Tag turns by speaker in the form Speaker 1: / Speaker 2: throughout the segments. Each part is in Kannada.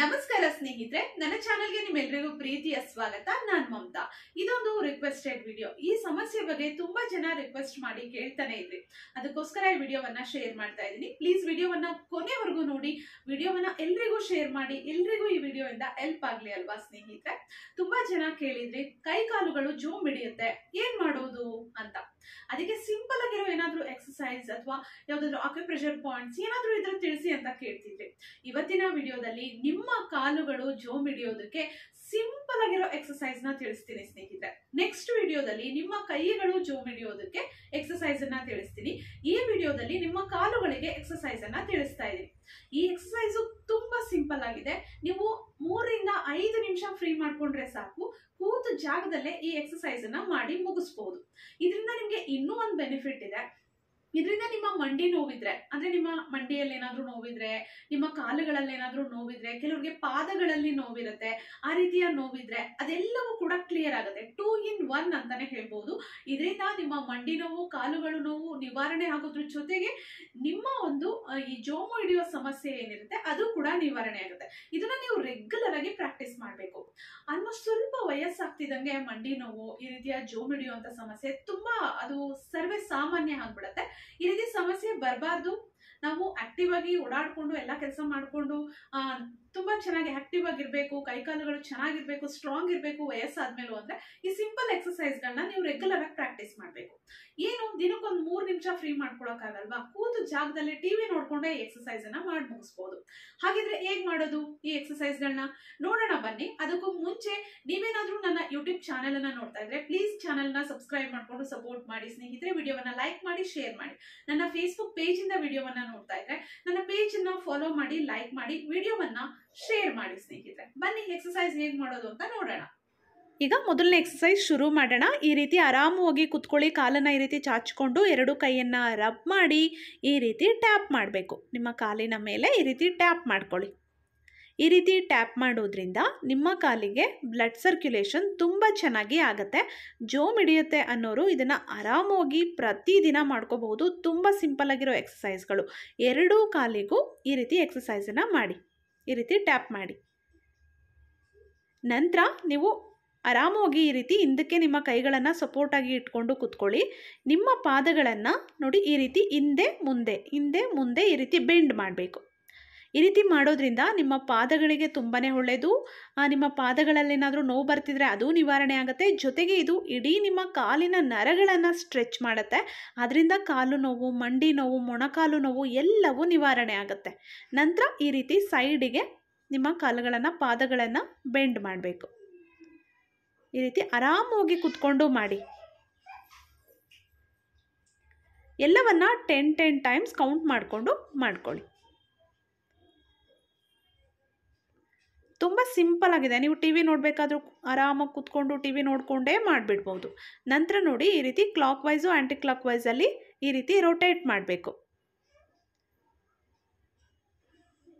Speaker 1: ನಮಸ್ಕಾರ ಸ್ನೇಹಿತರೆ ನನ್ನ ಚಾನೆಲ್ಗೆ ಎಲ್ರಿಗೂ ಪ್ರೀತಿಯ ಸ್ವಾಗತ ನಾನು ಮಮತಾ ಇದೊಂದು ರಿಕ್ವೆಸ್ಟೆಡ್ ವಿಡಿಯೋ ಈ ಸಮಸ್ಯೆ ಬಗ್ಗೆ ತುಂಬಾ ಜನ ರಿಕ್ವೆಸ್ಟ್ ಮಾಡಿ ಕೇಳ್ತಾನೆ ಇದ್ರಿ ಅದಕ್ಕೋಸ್ಕರ ಈ ವಿಡಿಯೋವನ್ನ ಶೇರ್ ಮಾಡ್ತಾ ಇದ್ದೀನಿ ಪ್ಲೀಸ್ ವಿಡಿಯೋವನ್ನ ಕೊನೆವರೆಗೂ ನೋಡಿ ವಿಡಿಯೋವನ್ನ ಎಲ್ರಿಗೂ ಶೇರ್ ಮಾಡಿ ಎಲ್ರಿಗೂ ಈ ವಿಡಿಯೋಯಿಂದ ಹೆಲ್ಪ್ ಆಗ್ಲಿ ಅಲ್ವಾ ಸ್ನೇಹಿತರೆ ತುಂಬಾ ಜನ ಕೇಳಿದ್ರಿ ಕೈ ಕಾಲುಗಳು ಜೂಮ್ ಹಿಡಿಯುತ್ತೆ ಏನ್ ಮಾಡೋದು ಅಂತ ಅದಕ್ಕೆ ಸೈನ್ಸ್ ಅಥವಾ ಯಾವುದಾದ್ರೂ ಅಕ್ಯುಪ್ರೆಷರ್ ಪಾಯಿಂಟ್ಸ್ ಏನಾದರೂ ಇದ್ರ ತಿಳಿಸಿ ಅಂತ ಕೇಳ್ತಿದ್ರಿ ಇವತ್ತಿನ ವಿಡಿಯೋದಲ್ಲಿ ನಿಮ್ಮ ಕಾಲುಗಳು ಜೋಮ್ ಹಿಡಿಯೋದಕ್ಕೆ ಸಿಂಪಲ್ ಆಗಿರೋ ಎಕ್ಸಸೈಸ್ ನ ತಿಳಿಸ್ತೀನಿ ಸ್ನೇಹಿತರೆ ನೆಕ್ಸ್ಟ್ ವಿಡಿಯೋದಲ್ಲಿ ನಿಮ್ಮ ಕೈಗಳು ಜೋಮ್ ಹಿಡಿಯೋದಕ್ಕೆ ಎಕ್ಸಸೈಸ್ ಅನ್ನ ತಿಳಿಸ್ತೀನಿ ಈ ವಿಡಿಯೋದಲ್ಲಿ ನಿಮ್ಮ ಕಾಲುಗಳಿಗೆ ಎಕ್ಸಸೈಸ್ ಅನ್ನ ತಿಳಿಸ್ತಾ ಇದೀನಿ ಈ ಎಕ್ಸಸೈಸು ತುಂಬಾ ಸಿಂಪಲ್ ಆಗಿದೆ ನೀವು ಮೂರರಿಂದ ಐದು ನಿಮಿಷ ಫ್ರೀ ಮಾಡ್ಕೊಂಡ್ರೆ ಸಾಕು ಕೂತು ಜಾಗದಲ್ಲೇ ಈ ಎಕ್ಸಸೈಸ್ ಅನ್ನ ಮಾಡಿ ಮುಗಿಸ್ಬಹುದು ಇದರಿಂದ ನಿಮಗೆ ಇನ್ನೂ ಒಂದು ಬೆನಿಫಿಟ್ ಇದೆ ಇದರಿಂದ ನಿಮ್ಮ ಮಂಡಿ ನೋವಿದ್ರೆ ಅಂದ್ರೆ ನಿಮ್ಮ ಮಂಡಿಯಲ್ಲಿ ಏನಾದ್ರೂ ನೋವಿದ್ರೆ ನಿಮ್ಮ ಕಾಲುಗಳಲ್ಲಿ ಏನಾದ್ರೂ ನೋವಿದ್ರೆ ಕೆಲವರಿಗೆ ಪಾದಗಳಲ್ಲಿ ನೋವಿರುತ್ತೆ ಆ ರೀತಿಯ ನೋವಿದ್ರೆ ಅದೆಲ್ಲವೂ ಕೂಡ ಕ್ಲಿಯರ್ ಆಗುತ್ತೆ ಟೂ ಇನ್ ಒನ್ ಅಂತಾನೆ ಹೇಳ್ಬೋದು ಇದರಿಂದ ನಿಮ್ಮ ಮಂಡಿ ನೋವು ಕಾಲುಗಳು ನೋವು ನಿವಾರಣೆ ಆಗೋದ್ರ ಜೊತೆಗೆ ನಿಮ್ಮ ಒಂದು ಈ ಜೋಮು ಹಿಡಿಯೋ ಸಮಸ್ಯೆ ಏನಿರುತ್ತೆ ಅದು ಕೂಡ ನಿವಾರಣೆ ಆಗುತ್ತೆ ಇದನ್ನ ನೀವು ರೆಗ್ಯುಲರ್ ಆಗಿ ಪ್ರಾಕ್ಟೀಸ್ ಮಾಡಬೇಕು ಆಲ್ಮೋಸ್ಟ್ ಸ್ವಲ್ಪ ವಯಸ್ಸಾಗ್ತಿದಂಗೆ ಮಂಡಿ ನೋವು ಈ ರೀತಿಯ ಜೋಮು ಹಿಡಿಯುವಂತ ಸಮಸ್ಯೆ ತುಂಬಾ ಅದು ಸರ್ವೇ ಸಾಮಾನ್ಯ ಆಗ್ಬಿಡತ್ತೆ ಈ ರೀತಿ ಸಮಸ್ಯೆ ಬರಬಾರ್ದು ನಾವು ಆಕ್ಟಿವ್ ಆಗಿ ಓಡಾಡ್ಕೊಂಡು ಎಲ್ಲ ಕೆಲಸ ಮಾಡಿಕೊಂಡು ಚೆನ್ನಾಗಿ ಆಕ್ಟಿವ್ ಆಗಿರಬೇಕು ಕೈಕಾಲುಗಳು ಚೆನ್ನಾಗಿರ್ಬೇಕು ಸ್ಟ್ರಾಂಗ್ ಇರಬೇಕು ವಯಸ್ಸಾದ್ಮೇಲೂ ಅಂದ್ರೆ ಈ ಸಿಂಪಲ್ ಎಕ್ಸಸೈಸ್ಗಳನ್ನ ನೀವು ರೆಗ್ಯುಲರ್ ಆಗಿ ಪ್ರಾಕ್ಟೀಸ್ ಮಾಡಬೇಕು ಏನು ದಿನಕ್ಕೊಂದು ಮೂರು ನಿಮಿಷ ಫ್ರೀ ಆಗಲ್ವಾ ಕೂತು ಜಾಗದಲ್ಲಿ ಟಿವಿ ನೋಡ್ಕೊಂಡೆ ಈ ಎಕ್ಸಸೈಸ್ ಅನ್ನ ಮಾಡಿ ಮುಗಿಸ್ಬೋದು ಹಾಗಿದ್ರೆ ಹೇಗ್ ಮಾಡೋದು ಈ ಎಕ್ಸಸೈಸ್ಗಳನ್ನ ನೋಡೋಣ ಬನ್ನಿ ಅದಕ್ಕೂ ಮುಂಚೆ ನೀವೇನಾದ್ರೂ ನನ್ನ ಯೂಟ್ಯೂಬ್ ಚಾನೆಲ್ ಅನ್ನ ನೋಡ್ತಾ ಇದ್ರೆ ಪ್ಲೀಸ್ ಚಾನೆಲ್ ನ ಸಬ್ಸ್ಕ್ರೈಬ್ ಮಾಡ್ಕೊಂಡು ಸಪೋರ್ಟ್ ಮಾಡಿ ಸ್ನೇಹಿತರೆ ವಿಡಿಯೋವನ್ನ ಲೈಕ್ ಮಾಡಿ ಶೇರ್ ಮಾಡಿ ನನ್ನ ಫೇಸ್ಬುಕ್ ಪೇಜ್ ಇಂದ ವಿಡಿಯೋವನ್ನ ನೋಡ್ತಾ ಇದ್ರೆ ನನ್ನ ಪೇಜ್ ಅನ್ನ ಫಾಲೋ ಮಾಡಿ ಲೈಕ್ ಮಾಡಿ ವಿಡಿಯೋವನ್ನ ಶೇರ್ ಮಾಡಿ ಸ್ನೇಹಿತರೆ ಬನ್ನಿ ಎಕ್ಸಸೈಸ್ ಹೇಗೆ ಮಾಡೋದು ಅಂತ ನೋಡೋಣ ಈಗ ಮೊದಲನೇ ಎಕ್ಸಸೈಸ್ ಶುರು ಮಾಡೋಣ ಈ ರೀತಿ ಆರಾಮವಾಗಿ ಕುತ್ಕೊಳ್ಳಿ ಕಾಲನ್ನು ಈ ರೀತಿ ಚಾಚಿಕೊಂಡು ಎರಡು ಕೈಯನ್ನು ರಬ್ ಮಾಡಿ ಈ ರೀತಿ ಟ್ಯಾಪ್ ಮಾಡಬೇಕು ನಿಮ್ಮ ಕಾಲಿನ ಮೇಲೆ ಈ ರೀತಿ ಟ್ಯಾಪ್ ಮಾಡ್ಕೊಳ್ಳಿ ಈ ರೀತಿ ಟ್ಯಾಪ್ ಮಾಡೋದ್ರಿಂದ ನಿಮ್ಮ ಕಾಲಿಗೆ ಬ್ಲಡ್ ಸರ್ಕ್ಯುಲೇಷನ್ ತುಂಬ ಚೆನ್ನಾಗಿ ಆಗುತ್ತೆ ಜೋಮ್ ಹಿಡಿಯುತ್ತೆ ಅನ್ನೋರು ಇದನ್ನು ಆರಾಮವಾಗಿ ಪ್ರತಿದಿನ ಮಾಡ್ಕೋಬಹುದು ತುಂಬ ಸಿಂಪಲ್ ಆಗಿರೋ ಎಕ್ಸಸೈಸ್ಗಳು ಎರಡೂ ಕಾಲಿಗೂ ಈ ರೀತಿ ಎಕ್ಸಸೈಸನ್ನು ಮಾಡಿ ಈ ರೀತಿ ಟ್ಯಾಪ್ ಮಾಡಿ ನಂತರ ನೀವು ಆರಾಮವಾಗಿ ಈ ರೀತಿ ಹಿಂದಕ್ಕೆ ನಿಮ್ಮ ಕೈಗಳನ್ನು ಸಪೋರ್ಟಾಗಿ ಇಟ್ಕೊಂಡು ಕೂತ್ಕೊಳ್ಳಿ ನಿಮ್ಮ ಪಾದಗಳನ್ನು ನೋಡಿ ಈ ರೀತಿ ಹಿಂದೆ ಮುಂದೆ ಹಿಂದೆ ಮುಂದೆ ಈ ರೀತಿ ಬೆಂಡ್ ಮಾಡಬೇಕು ಈ ರೀತಿ ಮಾಡೋದ್ರಿಂದ ನಿಮ್ಮ ಪಾದಗಳಿಗೆ ತುಂಬಾ ಒಳ್ಳೆಯದು ನಿಮ್ಮ ಪಾದಗಳಲ್ಲೇನಾದರೂ ನೋವು ಬರ್ತಿದ್ರೆ ಅದು ನಿವಾರಣೆ ಆಗುತ್ತೆ ಜೊತೆಗೆ ಇದು ಇಡೀ ನಿಮ್ಮ ಕಾಲಿನ ನರಗಳನ್ನು ಸ್ಟ್ರೆಚ್ ಮಾಡುತ್ತೆ ಅದರಿಂದ ಕಾಲು ನೋವು ಮಂಡಿ ನೋವು ಮೊಣಕಾಲು ನೋವು ಎಲ್ಲವೂ ನಿವಾರಣೆ ಆಗುತ್ತೆ ನಂತರ ಈ ರೀತಿ ಸೈಡಿಗೆ ನಿಮ್ಮ ಕಾಲುಗಳನ್ನು ಪಾದಗಳನ್ನು ಬೆಂಡ್ ಮಾಡಬೇಕು ಈ ರೀತಿ ಆರಾಮಾಗಿ ಕುತ್ಕೊಂಡು ಮಾಡಿ ಎಲ್ಲವನ್ನು ಟೆನ್ ಟೆನ್ ಟೈಮ್ಸ್ ಕೌಂಟ್ ಮಾಡಿಕೊಂಡು ಮಾಡ್ಕೊಳ್ಳಿ ತುಂಬ ಸಿಂಪಲ್ ಆಗಿದೆ ನೀವು ಟಿ ವಿ ನೋಡಬೇಕಾದ್ರೂ ಆರಾಮಾಗಿ ಕೂತ್ಕೊಂಡು ಟಿ ವಿ ನೋಡಿಕೊಂಡೇ ಮಾಡಿಬಿಡ್ಬೋದು ನಂತರ ನೋಡಿ ಈ ರೀತಿ ಕ್ಲಾಕ್ ವೈಸು ಆ್ಯಂಟಿ ಕ್ಲಾಕ್ ವೈಸಲ್ಲಿ ಈ ರೀತಿ ರೊಟೇಟ್ ಮಾಡಬೇಕು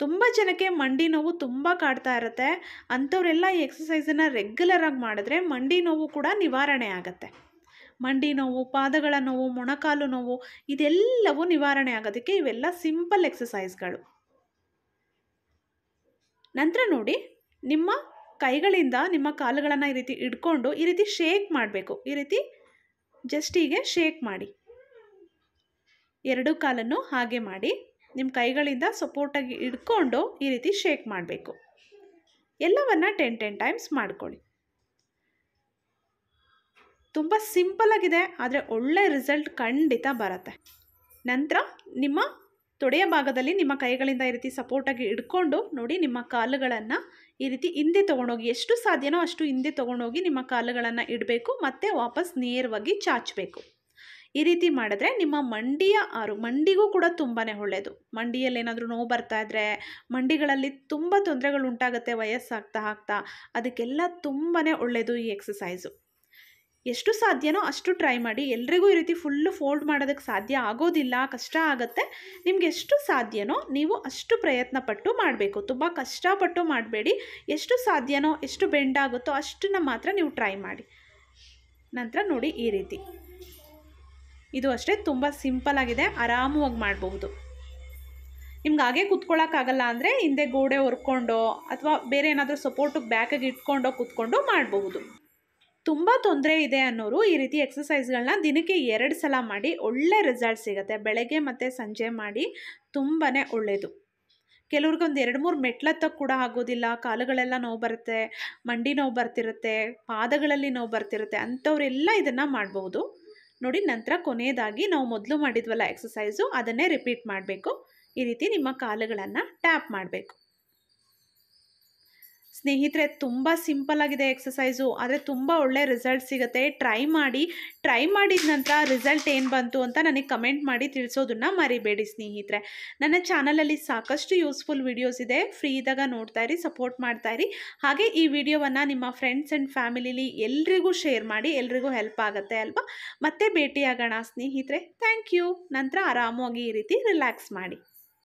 Speaker 1: ತುಂಬ ಜನಕ್ಕೆ ಮಂಡಿ ನೋವು ತುಂಬ ಕಾಡ್ತಾ ಇರುತ್ತೆ ಅಂಥವರೆಲ್ಲ ಈ ಎಕ್ಸಸೈಸನ್ನು ರೆಗ್ಯುಲರಾಗಿ ಮಾಡಿದ್ರೆ ಮಂಡಿ ನೋವು ಕೂಡ ನಿವಾರಣೆ ಆಗುತ್ತೆ ಮಂಡಿ ನೋವು ಪಾದಗಳ ನೋವು ಮೊಣಕಾಲು ನೋವು ಇದೆಲ್ಲವೂ ನಿವಾರಣೆ ಆಗೋದಕ್ಕೆ ಇವೆಲ್ಲ ಸಿಂಪಲ್ ಎಕ್ಸಸೈಸ್ಗಳು ನಂತರ ನೋಡಿ ನಿಮ್ಮ ಕೈಗಳಿಂದ ನಿಮ್ಮ ಕಾಲುಗಳನ್ನು ಈ ರೀತಿ ಇಡ್ಕೊಂಡು ಈ ರೀತಿ ಶೇಕ್ ಮಾಡಬೇಕು ಈ ರೀತಿ ಜಸ್ಟ್ ಹೀಗೆ ಶೇಕ್ ಮಾಡಿ ಎರಡು ಕಾಲನ್ನು ಹಾಗೆ ಮಾಡಿ ನಿಮ್ಮ ಕೈಗಳಿಂದ ಸಪೋರ್ಟಾಗಿ ಇಟ್ಕೊಂಡು ಈ ರೀತಿ ಶೇಕ್ ಮಾಡಬೇಕು ಎಲ್ಲವನ್ನು ಟೆನ್ ಟೆನ್ ಟೈಮ್ಸ್ ಮಾಡ್ಕೊಳ್ಳಿ ತುಂಬ ಸಿಂಪಲ್ ಆಗಿದೆ ಆದರೆ ಒಳ್ಳೆ ರಿಸಲ್ಟ್ ಖಂಡಿತ ಬರುತ್ತೆ ನಂತರ ನಿಮ್ಮ ತೊಡೆಯ ಭಾಗದಲ್ಲಿ ನಿಮ್ಮ ಕೈಗಳಿಂದ ಈ ರೀತಿ ಸಪೋರ್ಟಾಗಿ ಇಡ್ಕೊಂಡು ನೋಡಿ ನಿಮ್ಮ ಕಾಲುಗಳನ್ನು ಈ ರೀತಿ ಹಿಂದೆ ತೊಗೊಂಡೋಗಿ ಎಷ್ಟು ಸಾಧ್ಯನೋ ಅಷ್ಟು ಹಿಂದೆ ತೊಗೊಂಡೋಗಿ ನಿಮ್ಮ ಕಾಲುಗಳನ್ನು ಇಡಬೇಕು ಮತ್ತು ವಾಪಸ್ ನೇರವಾಗಿ ಚಾಚಬೇಕು ಈ ರೀತಿ ಮಾಡಿದ್ರೆ ನಿಮ್ಮ ಮಂಡಿಯ ಆರು ಮಂಡಿಗೂ ಕೂಡ ತುಂಬಾ ಒಳ್ಳೆಯದು ಮಂಡಿಯಲ್ಲಿ ಏನಾದರೂ ನೋವು ಬರ್ತಾ ಇದ್ದರೆ ಮಂಡಿಗಳಲ್ಲಿ ತುಂಬ ತೊಂದರೆಗಳು ಉಂಟಾಗುತ್ತೆ ವಯಸ್ಸಾಗ್ತಾ ಆಗ್ತಾ ಅದಕ್ಕೆಲ್ಲ ತುಂಬಾ ಒಳ್ಳೆಯದು ಈ ಎಕ್ಸಸೈಸು ಎಷ್ಟು ಸಾಧ್ಯನೋ ಅಷ್ಟು ಟ್ರೈ ಮಾಡಿ ಎಲ್ರಿಗೂ ಈ ರೀತಿ ಫುಲ್ಲು ಫೋಲ್ಡ್ ಮಾಡೋದಕ್ಕೆ ಸಾಧ್ಯ ಆಗೋದಿಲ್ಲ ಕಷ್ಟ ಆಗುತ್ತೆ ನಿಮ್ಗೆ ಎಷ್ಟು ಸಾಧ್ಯನೋ ನೀವು ಅಷ್ಟು ಪ್ರಯತ್ನ ಪಟ್ಟು ಮಾಡಬೇಕು ತುಂಬ ಕಷ್ಟಪಟ್ಟು ಮಾಡಬೇಡಿ ಎಷ್ಟು ಸಾಧ್ಯನೋ ಎಷ್ಟು ಬೆಂಡ್ ಆಗುತ್ತೋ ಅಷ್ಟನ್ನು ಮಾತ್ರ ನೀವು ಟ್ರೈ ಮಾಡಿ ನಂತರ ನೋಡಿ ಈ ರೀತಿ ಇದು ಅಷ್ಟೇ ತುಂಬ ಸಿಂಪಲ್ ಆಗಿದೆ ಆರಾಮವಾಗಿ ಮಾಡಬಹುದು ನಿಮ್ಗೆ ಹಾಗೆ ಕುತ್ಕೊಳ್ಳೋಕ್ಕಾಗಲ್ಲ ಅಂದರೆ ಹಿಂದೆ ಗೋಡೆ ಹೊರ್ಕೊಂಡೋ ಅಥವಾ ಬೇರೆ ಏನಾದರೂ ಸಪೋರ್ಟಿಗೆ ಬ್ಯಾಕಾಗಿ ಇಟ್ಕೊಂಡೋ ಕುತ್ಕೊಂಡು ಮಾಡಬಹುದು ತುಂಬ ತೊಂದರೆ ಇದೆ ಅನ್ನೋರು ಈ ರೀತಿ ಎಕ್ಸಸೈಸ್ಗಳನ್ನ ದಿನಕ್ಕೆ ಎರಡು ಸಲ ಮಾಡಿ ಒಳ್ಳೆ ರಿಸಲ್ಟ್ ಸಿಗುತ್ತೆ ಬೆಳಗ್ಗೆ ಮತ್ತು ಸಂಜೆ ಮಾಡಿ ತುಂಬಾ ಒಳ್ಳೆಯದು ಕೆಲವ್ರಿಗೊಂದು ಎರಡು ಮೂರು ಮೆಟ್ಲತ್ತಕ್ಕೆ ಕೂಡ ಆಗೋದಿಲ್ಲ ಕಾಲುಗಳೆಲ್ಲ ನೋವು ಬರುತ್ತೆ ಮಂಡಿ ನೋವು ಬರ್ತಿರುತ್ತೆ ಪಾದಗಳಲ್ಲಿ ನೋವು ಬರ್ತಿರುತ್ತೆ ಅಂಥವರೆಲ್ಲ ಇದನ್ನು ಮಾಡ್ಬೋದು ನೋಡಿ ನಂತರ ಕೊನೆಯದಾಗಿ ನಾವು ಮೊದಲು ಮಾಡಿದ್ವಲ್ಲ ಎಕ್ಸಸೈಸು ಅದನ್ನೇ ರಿಪೀಟ್ ಮಾಡಬೇಕು ಈ ರೀತಿ ನಿಮ್ಮ ಕಾಲುಗಳನ್ನು ಟ್ಯಾಪ್ ಮಾಡಬೇಕು ಸ್ನೇಹಿತರೆ ತುಂಬ ಸಿಂಪಲ್ ಆಗಿದೆ ಎಕ್ಸಸೈಸು ಆದರೆ ತುಂಬ ಒಳ್ಳೆ ರಿಸಲ್ಟ್ ಸಿಗುತ್ತೆ ಟ್ರೈ ಮಾಡಿ ಟ್ರೈ ಮಾಡಿದ ನಂತರ ರಿಸಲ್ಟ್ ಏನು ಬಂತು ಅಂತ ನನಗೆ ಕಮೆಂಟ್ ಮಾಡಿ ತಿಳಿಸೋದನ್ನ ಮರಿಬೇಡಿ ಸ್ನೇಹಿತರೆ ನನ್ನ ಚಾನಲಲ್ಲಿ ಸಾಕಷ್ಟು ಯೂಸ್ಫುಲ್ ವಿಡಿಯೋಸ್ ಇದೆ ಫ್ರೀ ಇದ್ದಾಗ ನೋಡ್ತಾ ಇರಿ ಸಪೋರ್ಟ್ ಮಾಡ್ತಾ ಇರಿ ಹಾಗೆ ಈ ವಿಡಿಯೋವನ್ನು ನಿಮ್ಮ ಫ್ರೆಂಡ್ಸ್ ಆ್ಯಂಡ್ ಫ್ಯಾಮಿಲಿಲಿ ಎಲ್ರಿಗೂ ಶೇರ್ ಮಾಡಿ ಎಲ್ರಿಗೂ ಹೆಲ್ಪ್ ಆಗುತ್ತೆ ಅಲ್ವಾ ಮತ್ತೆ ಭೇಟಿಯಾಗೋಣ ಸ್ನೇಹಿತರೆ ಥ್ಯಾಂಕ್ ಯು ನಂತರ ಆರಾಮವಾಗಿ ಈ ರೀತಿ ರಿಲ್ಯಾಕ್ಸ್ ಮಾಡಿ